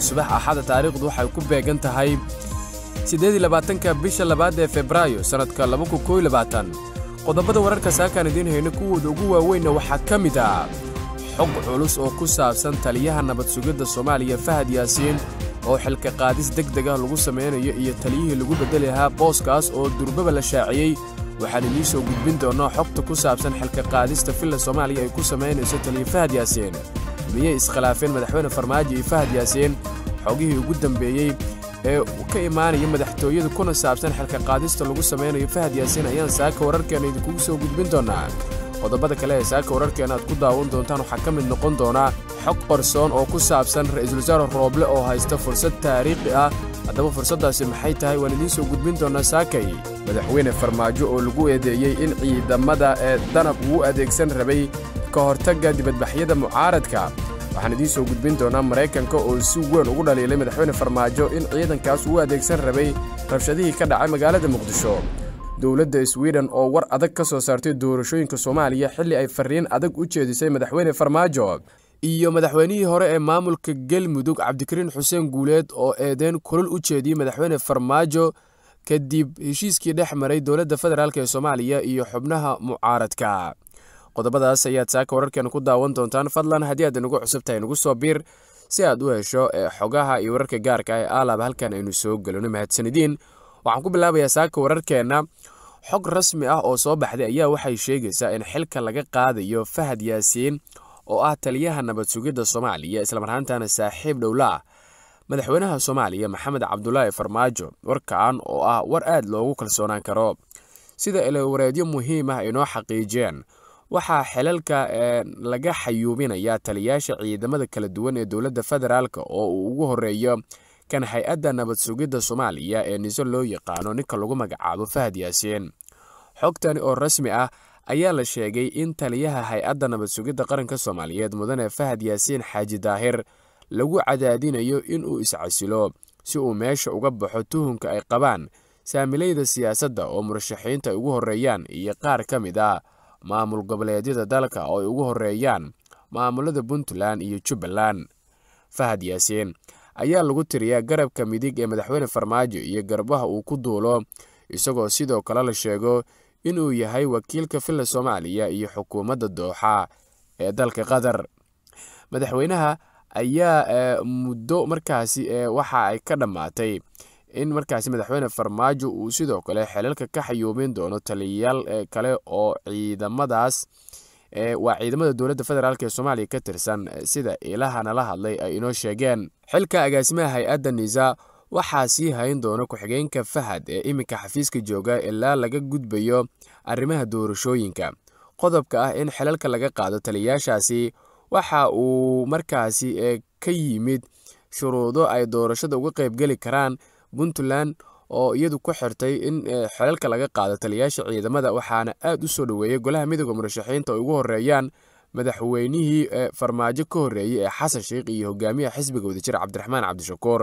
subax axada taariikhdu waxay ku beegan tahay labaatanka bisha labaad ee febraayo sannadka labakunkoylabaatanqodobada wararka saakaan idiin hayno kuwooda ugu waaweynna waxaa ka mid ah xog culus oo ku saabsan taliyaha nabad sugidda soomaaliya fahad yaasiin oo xilka qaadis deg deg ah lagu samaynayo iyo taliyihii lagu beddeli lahaa booskaas oo durbaba la shaaciyey waxaan idiin soo gudbin doonnaa xogta ku saabsan xilka qaadista villa soomaaliya ay ku samaynayso taliya fahad yaasiin miyay iskhilaafeen madaxweyne farmaajo iyo fahad yaasiin xoogihii ugu dambeeyey ee ka imaanaya madaxtooyadu kuna saabsan xilka qaadista lagu samaynayo fahad yaasiin ayaan saaka wararkeenna idinkugu soo gudbin doonaa qodobada kale ee saaka wararkeenna aad ku daawan doontaan waxaa ka mid noqon doonaa xog qarsoon oo ku saabsan ra-iisul wasaare rooble oo haysta fursad taariikhi ah haddaba fursaddaasi maxay tahay waan idiin soo gudbin doonaa saakay madaxweyne farmaajo oo lagu eedeeyey in ciidamada ee danab uu adeegsan rabay ka hortagga dibadbaxyada mucaaradka waxaan idiin soo gudbin doonaa maraykanka oo si weyn ugu dhaliilay madaxweyne farmaajo in ciidankaas uu adeegsan rabay rabshadihii ka dhacay magaalada muqdisho dowladda swiden oo war adag ka soo saartay doorashooyinka soomaaliya xilli ay fariin adag u jeedisay madaxweyne farmaajo iyo madaxweynihii hore ee maamulka galmudug cabdikariin xuseen guuleed oo eedeen kulol u jeediyey madaxweyne farmaajo kadib heshiiskii dhex maray dowladda federaalk ee soomaaliya iyo xubnaha mucaaradka qodobadaas ayaad saaka wararkeena ku daawan doontaan fadlan haddii aad inagu cusubtahay tahay nagu soo biir si aad u hesho ee eh, xogaha iyo wararka gaarka ah ee aalab halkan aynu soo gelino mahadsanediin waxaan ku bilaabayaa saaka wararkeenna xog rasmi ah oo soo baxday ayaa waxay sheegaysaa in xilka laga qaadayo fahad yaasiin oo ah taliyaha nabad sugidda soomaaliya islamarhaantana saaxiib dhowlaah madaxweynaha soomaaliya maxamed cabdulaahi farmaajo warkan oo ah war aad loogu kalsoonaan karo sida wareedyo muhiim ah inoo xaqiijiyeen waxaa xelalka eh, laga xayuubinayaa taliyaasha ciidamada kala duwan ee dowladda federaalk oo uu ugu horeeyo kan hay-adda nabad sugidda soomaaliya ee niso loo yaqaano ninka lagu magacaabo fahad yaasiin xogtani oo rasmi ah ayaa la sheegay in taliyaha hay-adda nabad sugidda qaranka soomaaliyeed mudane fahad yaasiin xaaji daahir lagu cadaadinayo inuu iscasilo si uu meesha uga baxo tuhunka ay qabaan saamilayda siyaasadda oo murashaxiinta ay ugu horeeyaan iyo qaar ka mid ah maamul goboleedyada dalka oo ay ugu horeeyaan maamulada puntland iyo jubbaland fahad yaasiin ayaa lagu tiriyaa garabka midig ee madaxweyne farmaajo iyo garbaha uu ku duulo isagoo sidoo kale la sheego inuu yahay wakiilka filla soomaaliya iyo xukuumadda dooxa ee dalka qatar madaxweynaha ayaa eh, muddo markaasi eh, waxa ay ka dhammaatay in markaasi madaxweyne farmaajo uu sidoo kale xelalka ka xayuubin doono taliyayaal eh, kale oo ciidamadaas eh, waa ciidamada dowladda federaalk ee soomaaliya ka tirsan eh, sida ilaha nala hadlay ay inoo sheegeen xilka agaasimaha hay-adda niisa waxaa sii hayn doona ku-xigeenka fahad ee iminka xafiiska jooga ilaa laga gudbayo arrimaha doorashooyinka qodobka ah in xelalka laga qaado taliyayaashaasi waxa uu markaasi ka yimid shuruudo ay doorashada uga qaybgeli karaan puntland oo iyadu ku xirtay in eh, xelalka laga qaado taliyaasha ciidamada waxaana aad u soo dhoweeyey golaha midooda murashaxiinta ay ugu horeeyaan madaxweynihii eh, farmaajo ka horreeyey ee xasan sheekh iyo hogaamiyaha xisbiga wadajir cabdiraxmaan cabdishakuur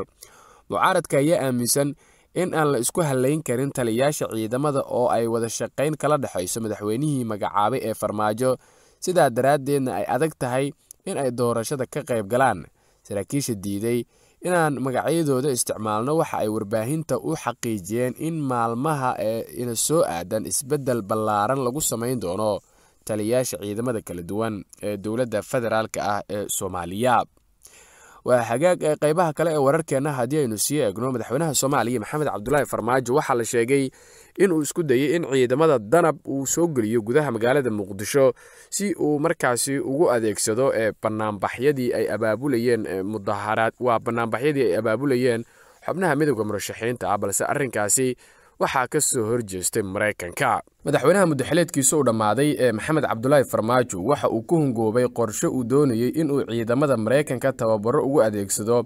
mucaaradka ayaa aaminsan in aan la isku halayn karin taliyaasha ciidamada oo ay wada shaqayn kala dhexayso madaxweynihii magacaabay ee farmaajo sidaa daraaddeedna ay adag tahay in ay doorashada ka qayb galaan saraakiisha diiday inaan magacyadooda isticmaalno waxa ay warbaahinta u xaqiijiyeen in maalmaha ee ina soo aadan isbeddel ballaaran lagu samayn doono taliyayaasha ciidamada kala duwan ee dowladda federaalk ah ee soomaaliya waa hagaag ee eh, qaybaha kale ee wararkeenna haddii aynu sii eegno madaxweynaha soomaaliya maxamed cabdulaahi farmaajo waxaa la sheegay in uu isku dayay in ciidamada danab uu soo geliyo gudaha magaalada muqdisho si uu markaasi ugu adeegsado ee eh, banaanbaxyadii ay abaabulayeen eh, mudaharaad waa banaanbaxyadii ay abaabulayeen xubnaha midowda murashaxiinta ah. balse arrinkaasi waxaa ka soo horjeestay maraykanka madaxweynaha muddaxileedkiisa u dhammaaday ee maxamed cabdulaahi farmaajo waxa uu ku hungoobay qorshe uu doonayey inuu ciidamada maraykanka tababaro ugu adeegsado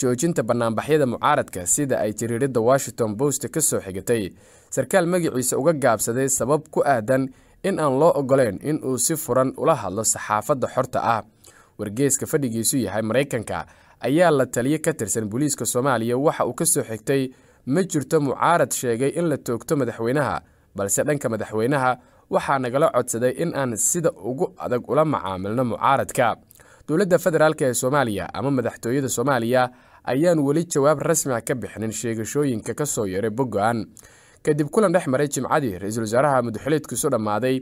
joojinta bannaanbaxyada mucaaradka sida ay jariiradda washington bost ka soo xigatay sarkaal magiciisa uga gaabsaday sabab ku aadan in aan loo oggolayn inuu si furan ula hadlo saxaafadda xorta ah wargeeska fadhigiisu yahay maraykanka ayaa la taliye ka tirsan booliiska soomaaliya waxa uu ka soo xigtay ma jirto mucaarad sheegay in la toogto madaxweynaha balse dhanka madaxweynaha waxaa nagala codsaday in aan sida ugu adag ula macaamilno mucaaradka dowladda federaalk ee soomaaliya ama madaxtooyada soomaaliya ayaan weli jawaab rasmi ah ka bixinin sheegashooyinka ka soo yaray boggo'an kadib kulan dhex maray jimcadii ra-iisul wasaaraha muduxuleedkiisu dhammaaday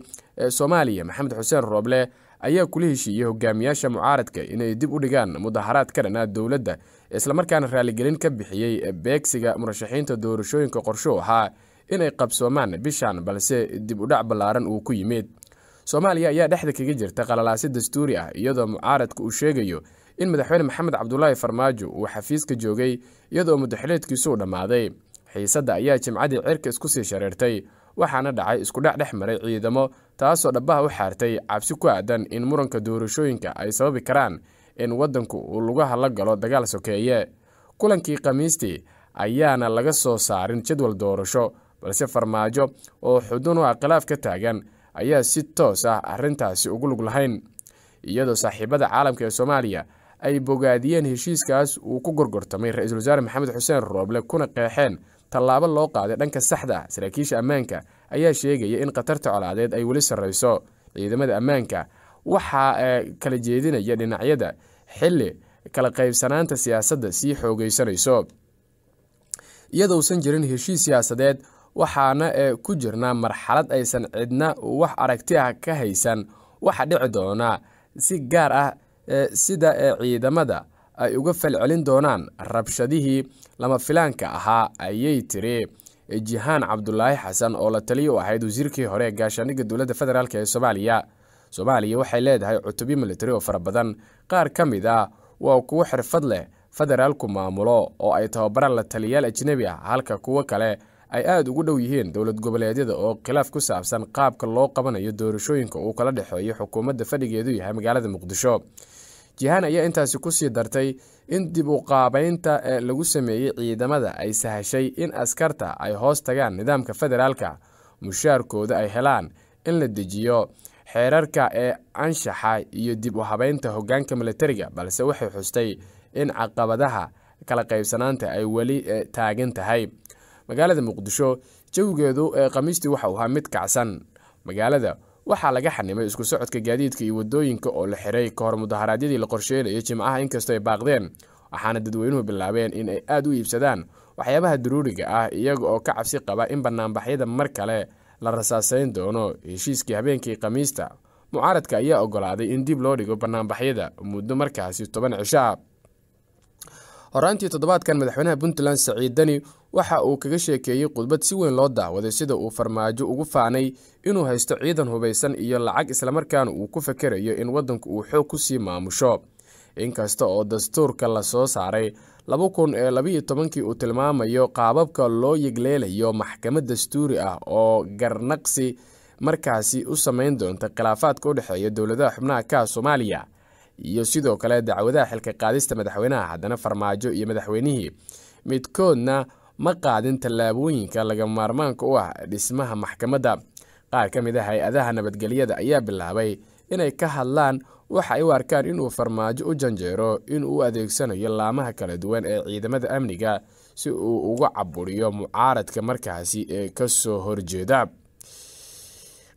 ee soomaaliya maxamed xuseen rooble ayaa kula heshiiyey hogaamiyaasha mucaaradka inay dib u dhigaan mudaharaad ka dhanaa dowladda islamarkaana raalligelin ka bixiyey beegsiga murashaxiinta doorashooyinka qorsho ahaa inay qabsoomaan bishan balse dib udhac ballaaran uu ku yimid soomaaliya ayaa dhexda kaga jirta qalalaasi dastuuri ah iyadoo mucaaradka uu sheegayo in madaxweyne maxamed cabdulaahi farmaajo uu xafiiska joogay iyadoo muddaxileedkiisuu dhammaaday xiisadda ayaa jimcadii cirka isku sii shareertay waxaana dhacay iskudhac dhex maray ciidamo taasoo dhabbaha u xaartay cabsi ku aadan in muranka doorashooyinka ay sababi karaan in waddanku uu lugaha la galo dagaal sokeeye kulankii khamiistii ayaana laga soo saarin jadwal doorasho balse farmaajo oo xudun u ah khilaaf ka taagan ayaa si toos ah arrintaasi ugu lug lahayn iyadoo saaxiibada caalamka ee soomaaliya ay bogaadiyeen heshiiskaas uu ku gorgortamay ra-iisul wasaare maxamed xuseen rooble kuna qeexeen tallaabo loo qaaday dhanka saxda ah. saraakiisha ammaanka ayaa sheegaya in khatarta colaadeed ay weli sarreyso ciidamada ammaanka waxaa eh, kala jeedinaya dhinacyada xilli kala qaybsanaanta siyaasadda sii xoogaysanayso iyadousan jirin heshiis siyaasadeed waxaana eh, ku jirnaa marxalad aysan cidna wax aragti ah ka haysan waxa dhici doonaa si gaar ah eh, sida ciidamada ay uga falcelin doonaan rabshadihii lama filaanka ahaa ayay tiri jihaan cabdulaahi xasan oo la taliya u ahayd wasiirkii hore ee gaashaaniga dowladda federaalk ee soomaaliya soomaaliya waxay leedahay cutubyo militari oo fara badan qaar ka mid ah waa kuwo xirfad leh federaalku maamulo oo ay tababaraan la taliyayaal ajnebi ah halka kuwo kale ay aada ugu dhow yihiin dowlad goboleedyada oo khilaaf ku saabsan qaabka loo qabanayo doorashooyinka uu kala dhexeeyo xukuumadda fadhigeedu yahay magaalada muqdisho jihaan ayaa intaasi ku sii dartay in dib u qaabaynta ee lagu sameeyey ciidamada ay sahashay in askarta ay hoos tagaan nidaamka federaalka mushaarkooda ay helaan in la dejiyo xeerarka ee anshaxa iyo dib u habaynta hoggaanka milatariga balse waxay xustay in caqabadaha kala qaybsanaanta ay weli e, taagan tahay magaalada muqdisho jawigeedu ee khamiistii waxa uu ahaa mid kacsan magaalada waxaa laga xanimay isku socodka gaadiidka iyo wadooyinka oo la xiray kahor mudaharaadyadii la qorsheynayay jimcaha inkastoo ay baaqdeen waxaana dadweynuhu bilaabeen in ay aad u iibsadaan waxyaabaha daruuriga ah iyaga oo ka cabsi qaba in banaanbaxyada mar kale la rasaasayn doono heshiiskii habeenkii khamiista mucaaradka ayaa ogolaaday in dib loo dhigo banaanbaxyada muddo markaasi toban cisho horaantii toddobaadkan madaxweynaha puntland saciid deni waxa uu kaga sheekeeyey khudbad si weyn loo daawaday sida uu farmaajo ugu faanay inuu haysto ciidan hubaysan iyo lacag islamarkaana uu ku fekerayo in waddanku uu xoog ku sii maamusho inkasta oo dastuurka la soo saaray laba kun ee labaiyo tobankii uu tilmaamayo qaababka loo yegleelayo maxkamad dastuuri ah oo garnaqsi markaasi u samayn doonta khilaafaadka u dhexeeya dowladaha xubnaha ka soomaaliya iyo sidoo kale dacwadaha xilka qaadista madaxweynaha haddana farmaajo iyo madaxweynihii midkoodna ma qaadin tallaabooyinka laga maarmaanka u ah dhismaha maxkamadda qaar ka mid a ah hay-adaha nabadgelyada ayaa bilaabay inay ka hadlaan waxa ay u arkaan inuu farmaajo u janjeero inuu adeegsanayo laamaha kala duwan ee ciidamada amniga si uu uga caburiyo mucaaradka markaasi ee kasoo horjeeda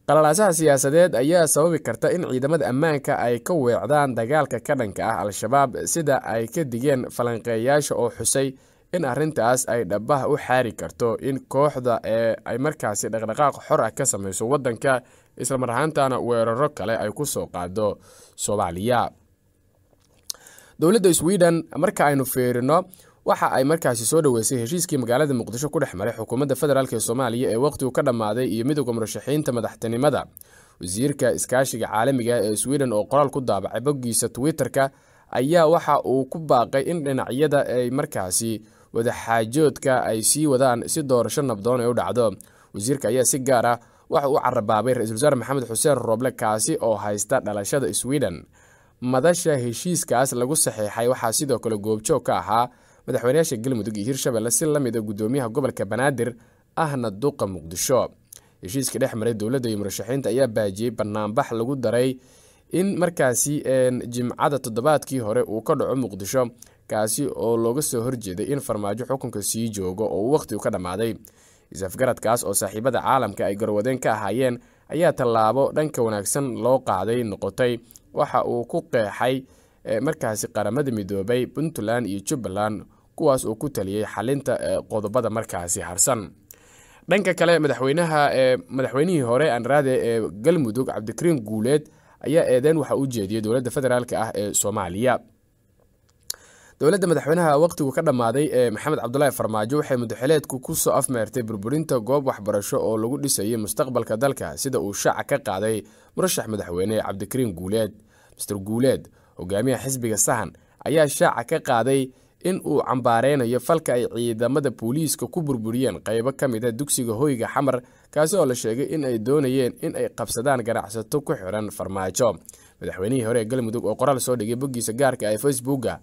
qalalaasaha siyaasadeed ayaa sababi karta in ciidamada ammaanka ay ka weecdaan dagaalka ka dhanka ah al-shabaab sida ay ka digeen falanqeeyaasha oo xusay in arrintaas ay dhabbah u xaari karto in kooxda ee ay markaasi dhaqdhaqaaq xor ah ka samayso wadanka isla mar ahaantana weeraro kale ay ku soo qaado soomaaliya dowladda sweden marka aynu fiirino waxa ay markaasi soo dhaweysay heshiiskii magaalada muqdisho ku dhex maray xukuumadda federaalk ee soomaaliya ee waqtigu ka dhammaaday iyo midooda murashaxiinta madaxtinimada wasiirka iskaashiga caalamiga ah ee sweden oo qoraal ku daabacay boggiisa twitterka ayaa waxa uu ku baaqay in dhinacyada ay markaasi wadaxaajoodka ay sii wadaan si doorasho nabdoon ay u dhacdo wasiirka ayaa si gaar ah waxa uu carabaabay ra-isul wasaar maxamed xuseen rooble kaasi oo haysta dhalashada swiden madasha heshiiskaas lagu saxeixay waxaa sidoo kale goobjoog ka ahaa madaxweynayaasha galmudug iyo hirshabelle si la mida ah guddoomiyaha gobolka banaadir ahna duqa muqdisho heshiiska dhex maray dowladda iyo murashaxiinta ayaa baajiyey banaanbax lagu daray in markaasi jimcada toddobaadkii hore uu ka dhaco muqdisho kaasi oo looga soo horjeeday in farmaajo xukunka sii joogo oo uu wakhtigu ka dhammaaday is-afgaradkaas oo saaxiibada caalamka ay garwadeen ka ahaayeen ayaa tallaabo dhanka wanaagsan loo qaaday noqotay waxa uu ku qeexay markaasi qaramada midoobay puntland iyo jubbaland kuwaas uu ku taliyey xalinta qodobada markaasi harsan dhanka kale madaxweynaha madaxweynihii hore anraade ee galmudug cabdikariin guuleed ayaa eedeen waxa uu jeediyey dowladda federaalk ah ee soomaaliya dowladda madaxweynaha waqtigu ka dhammaaday ee maxamed cabdulaahi farmaajo waxay mudaxileedku ku soo afmeertay burburinta goob waxbarasho oo lagu dhisayay mustaqbalka dalka sida uu shaaca ka qaaday murashax madaxweyne cabdikariin guuleed master guuleed hogaamiyaha xisbiga sahan ayaa shaaca ka qaaday in uu cambaareynayo falka ay ciidamada booliiska ku burburiyeen qaybo ka mida ah dugsiga hoyga xamar kaasi oo la sheegay in ay doonayeen in ay qabsadaan ganacsato ku xiran farmaajo madaxweynihii hore ee galmudug oo qoraal soo dhigay boggiisa gaarka ah ee facebooka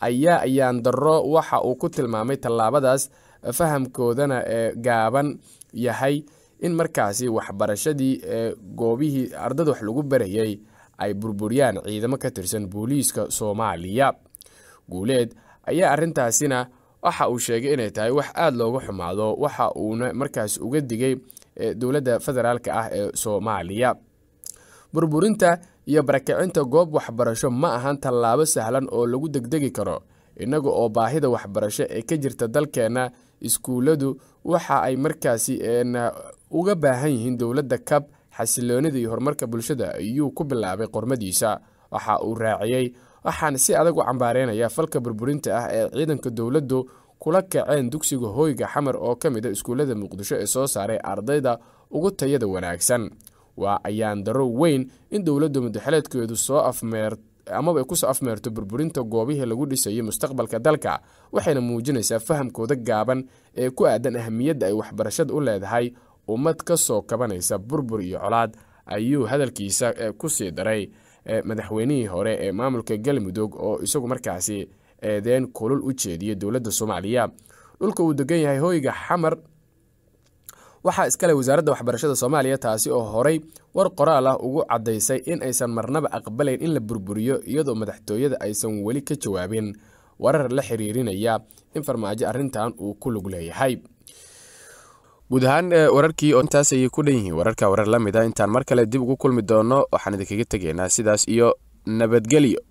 ayaa ayaan darro waxa uu ku tilmaamay tallaabadaas fahamkoodana ee gaaban yahay in markaasi waxbarashadii ee goobihii ardad wax lagu barayay ay burburiyaan ciidamo ka tirsan booliiska soomaaliya guuleed ayaa arrintaasina waxa uu sheegay inay tahay wax aada looga xumaado waxa uuna markaas uga digay dowladda federaalka ah ee soomaaliya burburinta iyo barakicinta goob waxbarasho ma ahan tallaabo sahlan oo lagu degdegi karo innaga oo baahida waxbarasho ee ka jirta dalkeenna iskuulladu waxa ay markaasi uga baahan yihiin dowladda kab xasiloonida iyo horumarka bulshada ayuu ku bilaabay qormadiisa waxa uu raaciyey waxaan si adag u cambaareynayaa falka burburinta ah ee ciidanka dowladdu kula kaceen dugsiga hoyga xamar oo ka mid a ah iskuullada muqdisho ee soo saaray ardayda ugu tayada wanaagsan waa ayaan daro weyn in dowladda mudaxeleedkeedu soo afmeer amaba ku soo afmeerto burburinta goobihii lagu dhisayo mustaqbalka dalka waxayna muujinaysaa fahamkooda gaaban ee ku aadan ahmiyadda ay waxbarashada u leedahay ummad ka soo kabanaysa burbur iyo colaad ayuu hadalkiisa eh, ku sii daray eh, madaxweynihii hore ee maamulka galmudug oo isagu markaasi eedeen kulul u jeediya dowladda soomaaliya dhulka uu degan yahay hoyga xamar waxaa iskale wasaaradda waxbarashada soomaaliya taasi oo horay war qoraal ah ugu caddaysay in aysan marnaba aqbalayn in la burburiyo iyadoo madaxtooyada aysan weli ka jawaabin warar la xiriirinaya in farmaajo arrintan uu ku lug leeyahay guud ahaan eh, wararkii intaas ayay ku dhan yihiin wararka warar la mid a ah, intaan mar kale dib ugu kulmi doono waxaan idinkaga tegaynaa sidaas iyo nabadgelyo